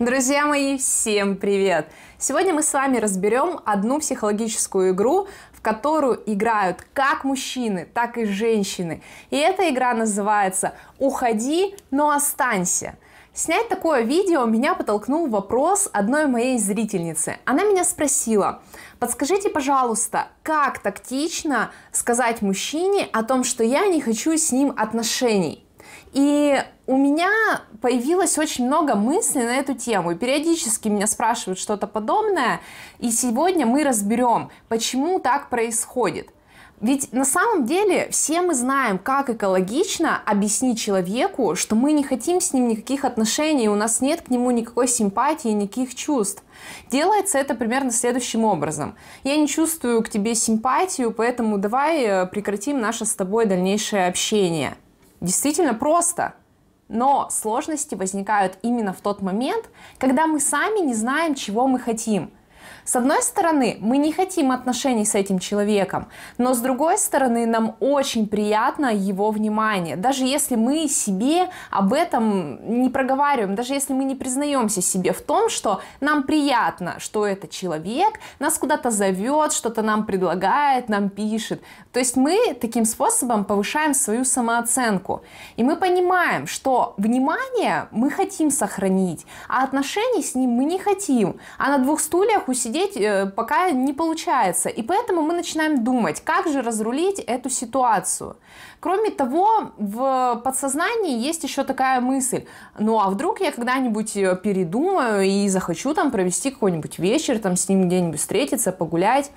Друзья мои, всем привет! Сегодня мы с вами разберем одну психологическую игру, в которую играют как мужчины, так и женщины. И эта игра называется «Уходи, но останься». Снять такое видео меня подтолкнул вопрос одной моей зрительницы. Она меня спросила, подскажите, пожалуйста, как тактично сказать мужчине о том, что я не хочу с ним отношений? И у меня появилось очень много мыслей на эту тему, и периодически меня спрашивают что-то подобное, и сегодня мы разберем, почему так происходит. Ведь на самом деле все мы знаем, как экологично объяснить человеку, что мы не хотим с ним никаких отношений, у нас нет к нему никакой симпатии, никаких чувств. Делается это примерно следующим образом. Я не чувствую к тебе симпатию, поэтому давай э, прекратим наше с тобой дальнейшее общение. Действительно просто. Но сложности возникают именно в тот момент, когда мы сами не знаем, чего мы хотим. С одной стороны, мы не хотим отношений с этим человеком, но с другой стороны, нам очень приятно его внимание. Даже если мы себе об этом не проговариваем, даже если мы не признаемся себе в том, что нам приятно, что этот человек, нас куда-то зовет, что-то нам предлагает, нам пишет. То есть мы таким способом повышаем свою самооценку. И мы понимаем, что внимание мы хотим сохранить, а отношений с ним мы не хотим. А на двух стульях у сидеть э, пока не получается. И поэтому мы начинаем думать, как же разрулить эту ситуацию. Кроме того, в подсознании есть еще такая мысль, ну а вдруг я когда-нибудь э, передумаю и захочу там провести какой-нибудь вечер, там с ним где-нибудь встретиться, погулять.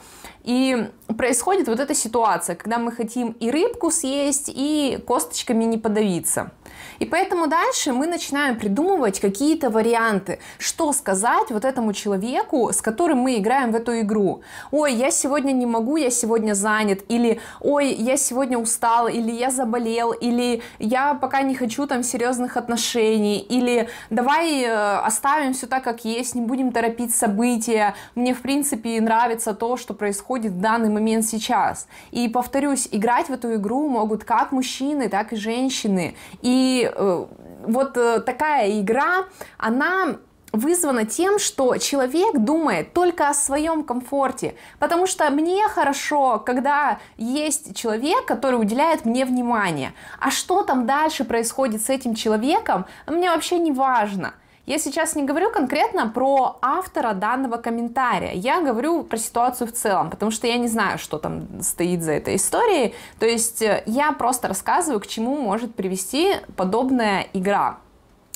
И происходит вот эта ситуация, когда мы хотим и рыбку съесть, и косточками не подавиться. И поэтому дальше мы начинаем придумывать какие-то варианты, что сказать вот этому человеку, с которым мы играем в эту игру. Ой, я сегодня не могу, я сегодня занят, или ой, я сегодня устал, или я заболел, или я пока не хочу там серьезных отношений, или давай э, оставим все так, как есть, не будем торопить события, мне в принципе нравится то, что происходит в данный момент сейчас. И повторюсь, играть в эту игру могут как мужчины, так и женщины. И и э, вот э, такая игра, она вызвана тем, что человек думает только о своем комфорте, потому что мне хорошо, когда есть человек, который уделяет мне внимание, а что там дальше происходит с этим человеком, мне вообще не важно – я сейчас не говорю конкретно про автора данного комментария, я говорю про ситуацию в целом, потому что я не знаю, что там стоит за этой историей. То есть э, я просто рассказываю, к чему может привести подобная игра.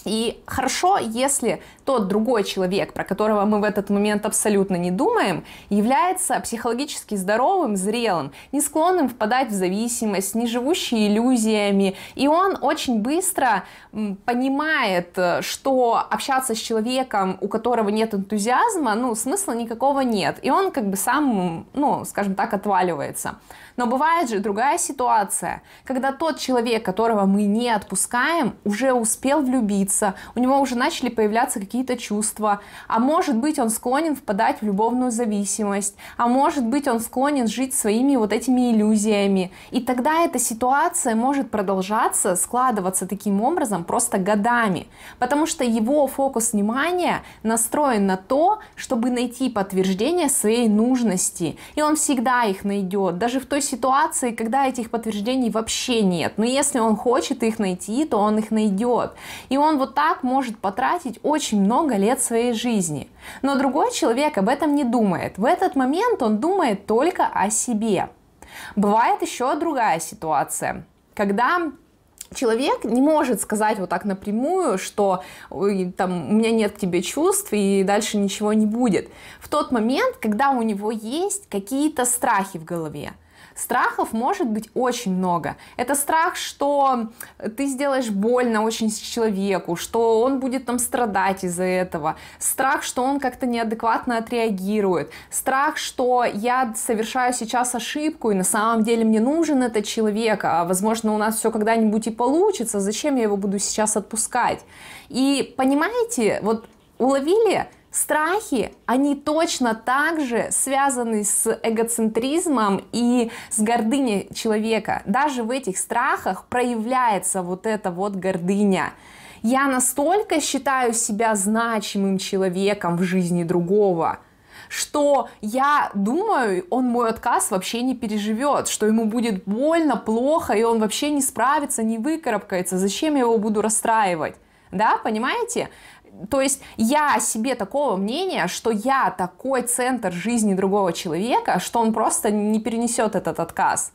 И хорошо, если тот другой человек, про которого мы в этот момент абсолютно не думаем, является психологически здоровым, зрелым, не склонным впадать в зависимость, не живущий иллюзиями, и он очень быстро понимает, э, что общаться с человеком, у которого нет энтузиазма, ну, смысла никакого нет, и он как бы сам, ну, скажем так, отваливается. Но бывает же другая ситуация, когда тот человек, которого мы не отпускаем, уже успел влюбиться, меняться, у него уже начали появляться какие-то чувства, а может быть он склонен впадать в любовную зависимость, а может быть он склонен жить своими вот этими иллюзиями. И тогда эта ситуация может продолжаться, складываться таким образом просто годами, потому что его фокус внимания настроен на то, чтобы найти подтверждение своей нужности, и он всегда их найдет, даже в той ситуации, когда этих подтверждений вообще нет. Но если он хочет их найти, то он их найдет. И он вот так может потратить очень много лет своей жизни. Но другой человек об этом не думает. В этот момент он думает только о себе. Бывает еще другая ситуация, когда человек не может сказать вот так напрямую, что там, у меня нет к тебе чувств и дальше ничего не будет. В тот момент, когда у него есть какие-то страхи в голове – Страхов может быть очень много. Это страх, что ты сделаешь больно очень человеку, что он будет там страдать из-за этого. Страх, что он как-то неадекватно отреагирует. Страх, что я совершаю сейчас ошибку, и на самом деле мне нужен этот человек, а возможно у нас все когда-нибудь и получится, зачем я его буду сейчас отпускать? И понимаете, вот уловили, Страхи, они точно так же связаны с эгоцентризмом и с гордыней человека. Даже в этих страхах проявляется вот эта вот гордыня. Я настолько считаю себя значимым человеком в жизни другого, что я думаю, он мой отказ вообще не переживет, что ему будет больно, плохо, и он вообще не справится, не выкарабкается, зачем я его буду расстраивать. Да, понимаете? то есть я себе такого мнения, что я такой центр жизни другого человека, что он просто не перенесет этот отказ.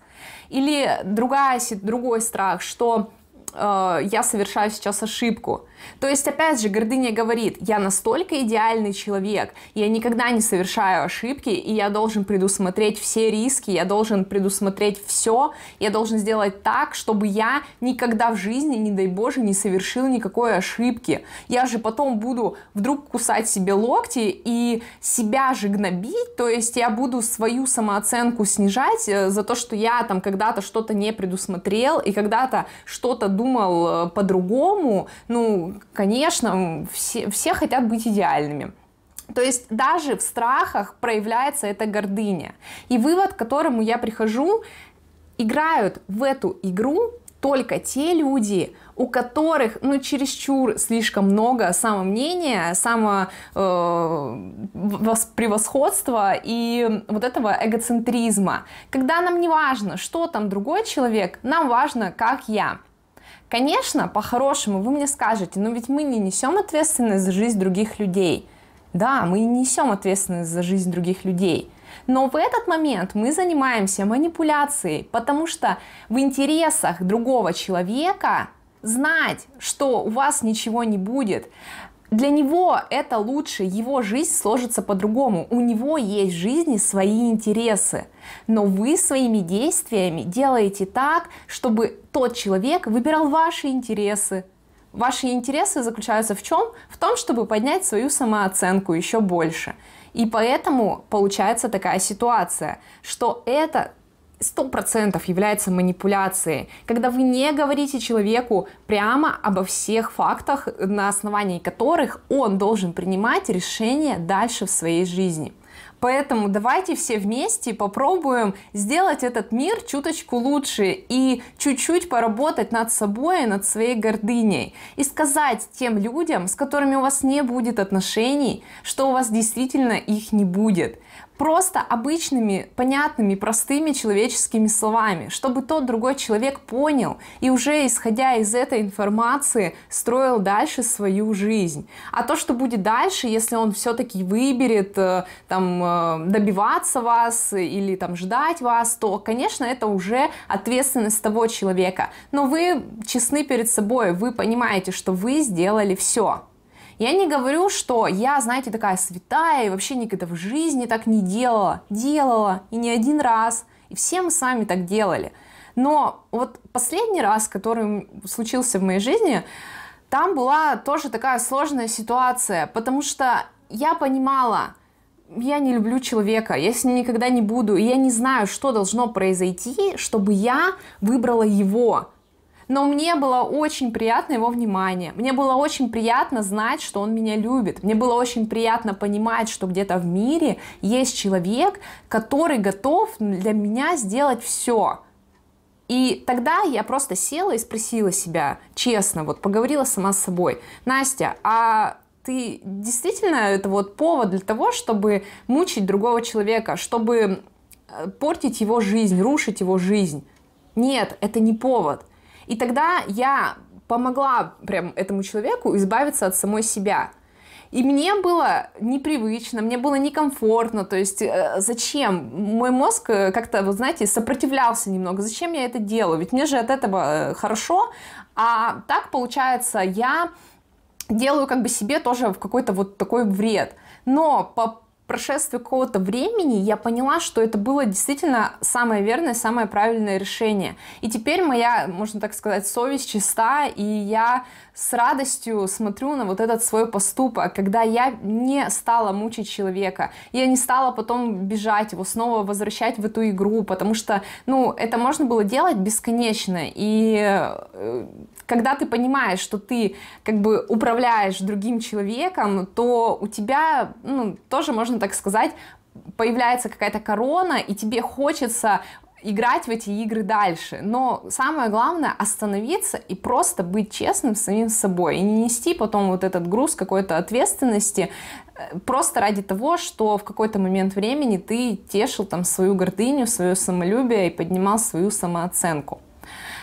Или другая, другой страх, что э, я совершаю сейчас ошибку. То есть, опять же, гордыня говорит, я настолько идеальный человек, я никогда не совершаю ошибки, и я должен предусмотреть все риски, я должен предусмотреть все, я должен сделать так, чтобы я никогда в жизни, не дай боже, не совершил никакой ошибки. Я же потом буду вдруг кусать себе локти и себя же гнобить, то есть я буду свою самооценку снижать э, за то, что я там когда-то что-то не предусмотрел и когда-то что-то думал, думал э, по-другому, ну, конечно, все, все хотят быть идеальными. То есть даже в страхах проявляется эта гордыня. И вывод, к которому я прихожу, играют в эту игру только те люди, у которых, ну, чересчур слишком много самомнения, само э, превосходства и вот этого эгоцентризма. Когда нам не важно, что там другой человек, нам важно, как я. Конечно, по-хорошему вы мне скажете, но ведь мы не несем ответственность за жизнь других людей. Да, мы не несем ответственность за жизнь других людей. Но в этот момент мы занимаемся манипуляцией, потому что в интересах другого человека знать, что у вас ничего не будет, для него это лучше, его жизнь сложится по-другому. У него есть в жизни свои интересы. Но вы своими действиями делаете так, чтобы тот человек выбирал ваши интересы. Ваши интересы заключаются в чем? В том, чтобы поднять свою самооценку еще больше. И поэтому получается такая ситуация, что это Сто процентов является манипуляцией, когда вы не говорите человеку прямо обо всех фактах, на основании которых он должен принимать решение дальше в своей жизни. Поэтому давайте все вместе попробуем сделать этот мир чуточку лучше и чуть-чуть поработать над собой, и над своей гордыней. И сказать тем людям, с которыми у вас не будет отношений, что у вас действительно их не будет просто обычными, понятными, простыми человеческими словами, чтобы тот другой человек понял и уже исходя из этой информации строил дальше свою жизнь. А то, что будет дальше, если он все-таки выберет э, там э, Э, добиваться вас или там ждать вас, то, конечно, это уже ответственность того человека. Но вы честны перед собой, вы понимаете, что вы сделали все. Я не говорю, что я, знаете, такая святая и вообще никогда в жизни так не делала. Делала, и не один раз. И все мы с вами так делали. Но вот последний раз, который случился в моей жизни, там была тоже такая сложная ситуация, потому что я понимала, я не люблю человека, я с ним никогда не буду, и я не знаю, что должно произойти, чтобы я выбрала его. Но мне было очень приятно его внимание, мне было очень приятно знать, что он меня любит, мне было очень приятно понимать, что где-то в мире есть человек, который готов для меня сделать все. И тогда я просто села и спросила себя, честно, вот поговорила сама с собой, Настя, а ты действительно это вот повод для того, чтобы мучить другого человека, чтобы э, портить его жизнь, рушить его жизнь. Нет, это не повод. И тогда я помогла прям этому человеку избавиться от самой себя. И мне было непривычно, мне было некомфортно, то есть э, зачем? Мой мозг э, как-то, вот знаете, сопротивлялся немного, зачем я это делаю? Ведь мне же от этого э, хорошо, а так получается, я делаю как бы себе тоже в какой-то вот такой вред. Но по прошествии какого-то времени я поняла, что это было действительно самое верное, самое правильное решение. И теперь моя, можно так сказать, совесть чиста, и я с радостью смотрю на вот этот свой поступок, когда я не стала мучить человека, я не стала потом бежать его, снова возвращать в эту игру, потому что, ну, это можно было делать бесконечно, и э, когда ты понимаешь, что ты как бы управляешь другим человеком, то у тебя, ну, тоже можно так сказать, появляется какая-то корона, и тебе хочется играть в эти игры дальше. Но самое главное остановиться и просто быть честным с самим собой. И не нести потом вот этот груз какой-то ответственности э, просто ради того, что в какой-то момент времени ты тешил там свою гордыню, свое самолюбие и поднимал свою самооценку.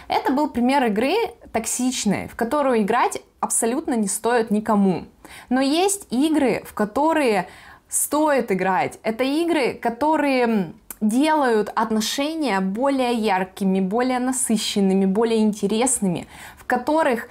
Это был пример игры токсичной, в которую играть абсолютно не стоит никому. Но есть игры, в которые стоит играть. Это игры, которые делают отношения более яркими, более насыщенными, более интересными, в которых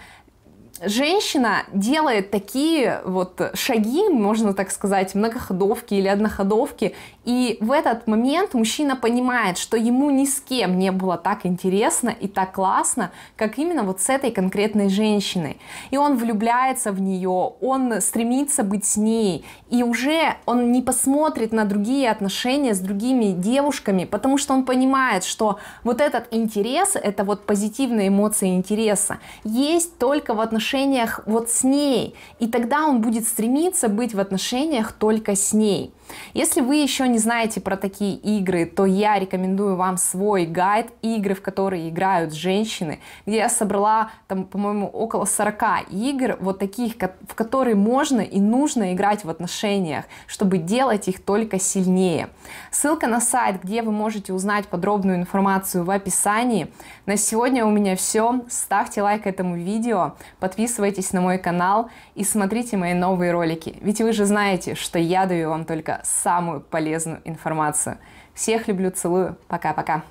женщина делает такие вот шаги, можно так сказать, многоходовки или одноходовки, и в этот момент мужчина понимает, что ему ни с кем не было так интересно и так классно, как именно вот с этой конкретной женщиной. И он влюбляется в нее, он стремится быть с ней, и уже он не посмотрит на другие отношения с другими девушками, потому что он понимает, что вот этот интерес, это вот позитивные эмоции интереса, есть только в отношениях отношениях вот с ней. И тогда он будет стремиться быть в отношениях только с ней. Если вы еще не знаете про такие игры, то я рекомендую вам свой гайд игры, в которые играют женщины, где я собрала, там, по-моему, около 40 игр, вот таких, в которые можно и нужно играть в отношениях, чтобы делать их только сильнее. Ссылка на сайт, где вы можете узнать подробную информацию в описании. На сегодня у меня все. Ставьте лайк этому видео, подписывайтесь на мой канал и смотрите мои новые ролики. Ведь вы же знаете, что я даю вам только самую полезную информацию. Всех люблю, целую. Пока-пока.